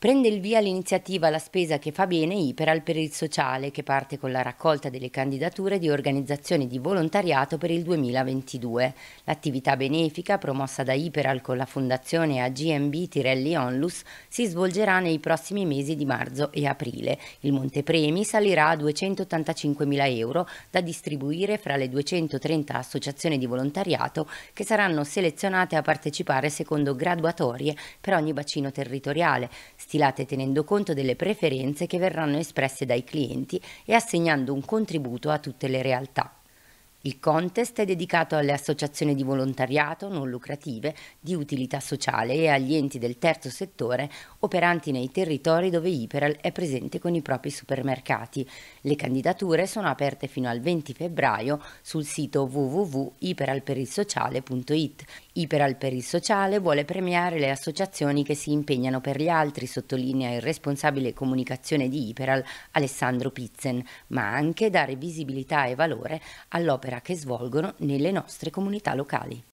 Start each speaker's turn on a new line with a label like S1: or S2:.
S1: Prende il via l'iniziativa La spesa che fa bene Iperal per il sociale, che parte con la raccolta delle candidature di organizzazioni di volontariato per il 2022. L'attività benefica, promossa da Iperal con la fondazione AGMB Tirelli Onlus, si svolgerà nei prossimi mesi di marzo e aprile. Il montepremi salirà a 285.000 euro da distribuire fra le 230 associazioni di volontariato che saranno selezionate a partecipare secondo graduatorie per ogni bacino territoriale stilate tenendo conto delle preferenze che verranno espresse dai clienti e assegnando un contributo a tutte le realtà. Il contest è dedicato alle associazioni di volontariato non lucrative, di utilità sociale e agli enti del terzo settore operanti nei territori dove Iperal è presente con i propri supermercati. Le candidature sono aperte fino al 20 febbraio sul sito www.iperalperilsociale.it. Iperal per il sociale vuole premiare le associazioni che si impegnano per gli altri, sottolinea il responsabile comunicazione di Iperal Alessandro Pizzen, ma anche dare visibilità e valore all'opera opera che svolgono nelle nostre comunità locali.